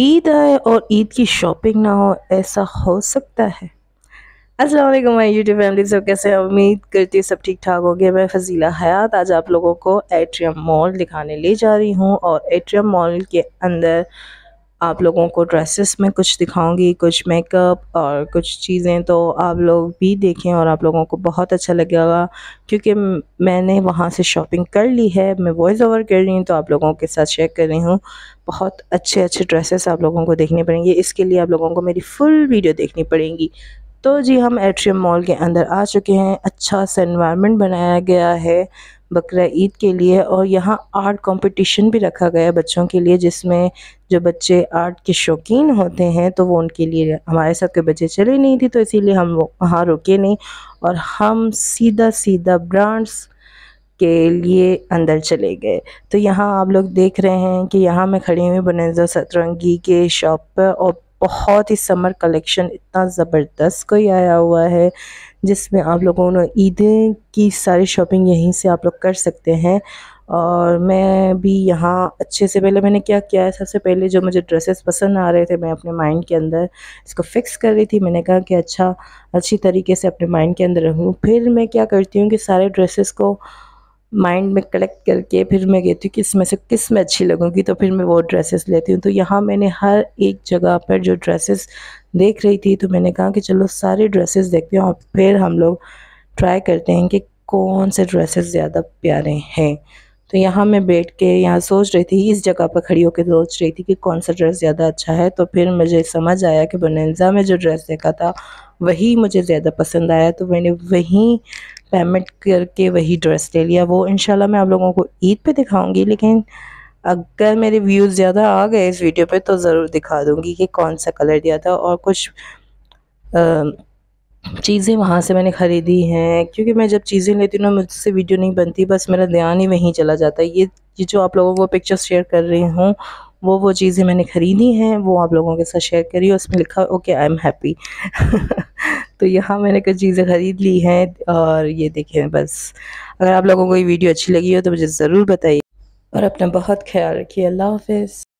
ईद आए और ईद की शॉपिंग ना हो ऐसा हो सकता है अस्सलाम वालेकुम माय यूट्यूब फैमिली सब कैसे उम्मीद करती सब ठीक ठाक होंगे मैं फजीला हयात आज आप लोगों को एट्रियम मॉल दिखाने ले जा रही हूँ और एट्रियम मॉल के अंदर आप लोगों को ड्रेसेस में कुछ दिखाऊंगी कुछ मेकअप और कुछ चीज़ें तो आप लोग भी देखें और आप लोगों को बहुत अच्छा लगेगा क्योंकि मैंने वहाँ से शॉपिंग कर ली है मैं वॉइस ओवर कर रही हूँ तो आप लोगों के साथ शेयर कर रही हूँ बहुत अच्छे अच्छे ड्रेसेस आप लोगों को देखने पड़ेंगे इसके लिए आप लोगों को मेरी फुल वीडियो देखनी पड़ेगी तो जी हम एट्रियम मॉल के अंदर आ चुके हैं अच्छा सा इन्वायरमेंट बनाया गया है बकरा ईद के लिए और यहाँ आर्ट कंपटीशन भी रखा गया बच्चों के लिए जिसमें जो बच्चे आर्ट के शौकीन होते हैं तो वो उनके लिए हमारे साथ के बच्चे चले नहीं थे तो इसीलिए हम वहाँ रुके नहीं और हम सीधा सीधा ब्रांड्स के लिए अंदर चले गए तो यहाँ आप लोग देख रहे हैं कि यहाँ मैं खड़ी हुई बनेजा सतरंगी के शॉप पर और बहुत ही समर कलेक्शन इतना ज़बरदस्त कोई आया हुआ है जिसमें आप लोगों ने ईदें की सारी शॉपिंग यहीं से आप लोग कर सकते हैं और मैं भी यहाँ अच्छे से पहले मैंने क्या किया है सबसे पहले जो मुझे ड्रेसेस पसंद आ रहे थे मैं अपने माइंड के अंदर इसको फिक्स कर रही थी मैंने कहा कि अच्छा अच्छी तरीके से अपने माइंड के अंदर रहूँ फिर मैं क्या करती हूँ कि सारे ड्रेसेस को माइंड में कलेक्ट करके फिर मैं कहती हूँ कि इसमें से किस में अच्छी लगूंगी तो फिर मैं वो ड्रेसेस लेती हूँ तो यहाँ मैंने हर एक जगह पर जो ड्रेसेस देख रही थी तो मैंने कहा कि चलो सारे ड्रेसेस देखते हैं और फिर हम लोग ट्राई करते हैं कि कौन से ड्रेसेस ज़्यादा प्यारे हैं तो यहाँ मैं बैठ के यहाँ सोच रही थी इस जगह पर खड़ी होकर सोच रही थी कि कौन सा ड्रेस ज़्यादा अच्छा है तो फिर मुझे समझ आया कि बनेंजा में जो ड्रेस देखा था वही मुझे ज़्यादा पसंद आया तो मैंने वही पेमेंट करके वही ड्रेस ले लिया वो इन मैं आप लोगों को ईद पे दिखाऊंगी लेकिन अगर मेरे व्यूज़ ज़्यादा आ गए इस वीडियो पे तो ज़रूर दिखा दूंगी कि कौन सा कलर दिया था और कुछ चीज़ें वहाँ से मैंने ख़रीदी हैं क्योंकि मैं जब चीज़ें लेती हूँ ना मुझसे वीडियो नहीं बनती बस मेरा ध्यान ही वहीं चला जाता है ये ये जो आप लोगों को पिक्चर शेयर कर रही हूँ वो वो चीज़ें मैंने ख़रीदी हैं वो आप लोगों के साथ शेयर करी और उसमें लिखा ओके आई एम हैप्पी तो यहाँ मैंने कुछ चीज़ें ख़रीद ली हैं और ये देखें बस अगर आप लोगों को ये वीडियो अच्छी लगी हो तो मुझे ज़रूर बताइए और अपना बहुत ख्याल रखिए अल्लाह हाफिज़